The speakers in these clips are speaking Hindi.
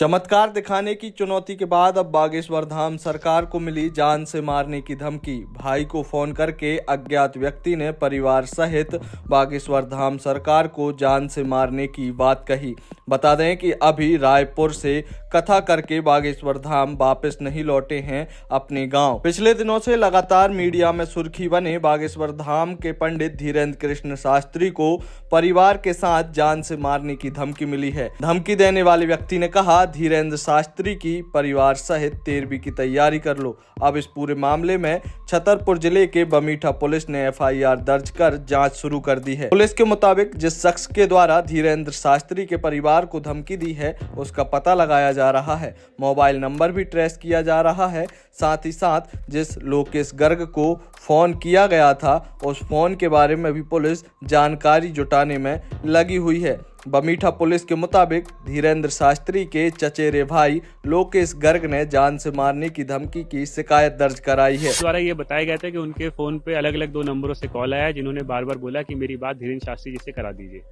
चमत्कार दिखाने की चुनौती के बाद अब बागेश्वर धाम सरकार को मिली जान से मारने की धमकी भाई को फोन करके अज्ञात व्यक्ति ने परिवार सहित बागेश्वर धाम सरकार को जान से मारने की बात कही बता दें कि अभी रायपुर से कथा करके बागेश्वर धाम वापस नहीं लौटे हैं अपने गांव पिछले दिनों से लगातार मीडिया में सुर्खी बने बागेश्वर धाम के पंडित धीरेन्द्र कृष्ण शास्त्री को परिवार के साथ जान से मारने की धमकी मिली है धमकी देने वाले व्यक्ति ने कहा धीरेन्द्र शास्त्री की परिवार सहित तेरहवीं की तैयारी कर लो अब इस पूरे मामले में छतरपुर जिले के बमीठा पुलिस ने एफआईआर दर्ज कर जांच शुरू कर दी है पुलिस के मुताबिक जिस शख्स के द्वारा धीरेन्द्र शास्त्री के परिवार को धमकी दी है उसका पता लगाया जा रहा है मोबाइल नंबर भी ट्रेस किया जा रहा है साथ ही साथ जिस लोकेश गर्ग को फोन किया गया था उस फोन के बारे में भी पुलिस जानकारी जुटाने में लगी हुई है बमीठा पुलिस के मुताबिक धीरेंद्र शास्त्री के चचेरे भाई लोकेश गर्ग ने जान से मारने की धमकी की शिकायत दर्ज कराई है द्वारा ये बताया गया था कि उनके फोन पे अलग अलग दो नंबरों से कॉल आया जिन्होंने बार बार बोला कि मेरी बात धीरेन्द्र शास्त्री जी से करा दीजिए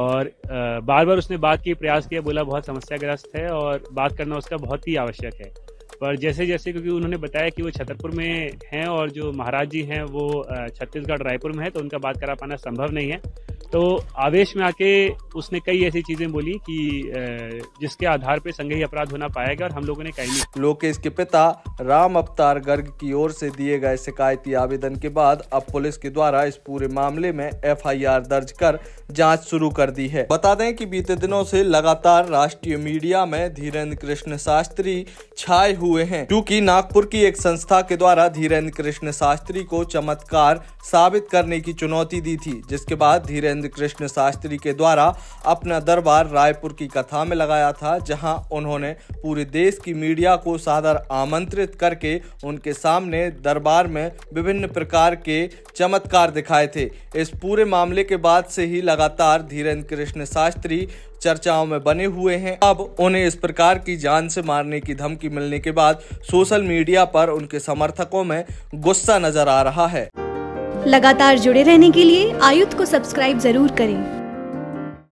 और बार बार उसने बात की प्रयास किया बोला बहुत समस्याग्रस्त है और बात करना उसका बहुत ही आवश्यक है पर जैसे जैसे क्योंकि उन्होंने बताया कि वो छतरपुर में हैं और जो महाराज जी हैं वो छत्तीसगढ़ रायपुर में है तो उनका बात करा पाना संभव नहीं है तो आवेश में आके उसने कई ऐसी चीजें बोली कि जिसके आधार पर संघीय अपराध होना पाया गया और हम लोगों ने कही लोकेश के पिता राम अवतार गर्ग की ओर से दिए गए शिकायती आवेदन के बाद अब पुलिस के द्वारा इस पूरे मामले में एफआईआर दर्ज कर जांच शुरू कर दी है बता दें कि बीते दिनों से लगातार राष्ट्रीय मीडिया में धीरेन्द्र कृष्ण शास्त्री छाए हुए हैं क्योंकि नागपुर की एक संस्था के द्वारा धीरेन्द्र कृष्ण शास्त्री को चमत्कार साबित करने की चुनौती दी थी जिसके बाद धीरेन्द्र कृष्ण शास्त्री के द्वारा अपना दरबार रायपुर की कथा में लगाया था जहाँ उन्होंने पूरे देश की मीडिया को सादर आमंत्रित एकत्रित करके उनके सामने दरबार में विभिन्न प्रकार के चमत्कार दिखाए थे इस पूरे मामले के बाद से ही लगातार धीरेन्द्र कृष्ण शास्त्री चर्चाओं में बने हुए हैं अब उन्हें इस प्रकार की जान से मारने की धमकी मिलने के बाद सोशल मीडिया पर उनके समर्थकों में गुस्सा नजर आ रहा है लगातार जुड़े रहने के लिए आयुक्त को सब्सक्राइब जरूर करें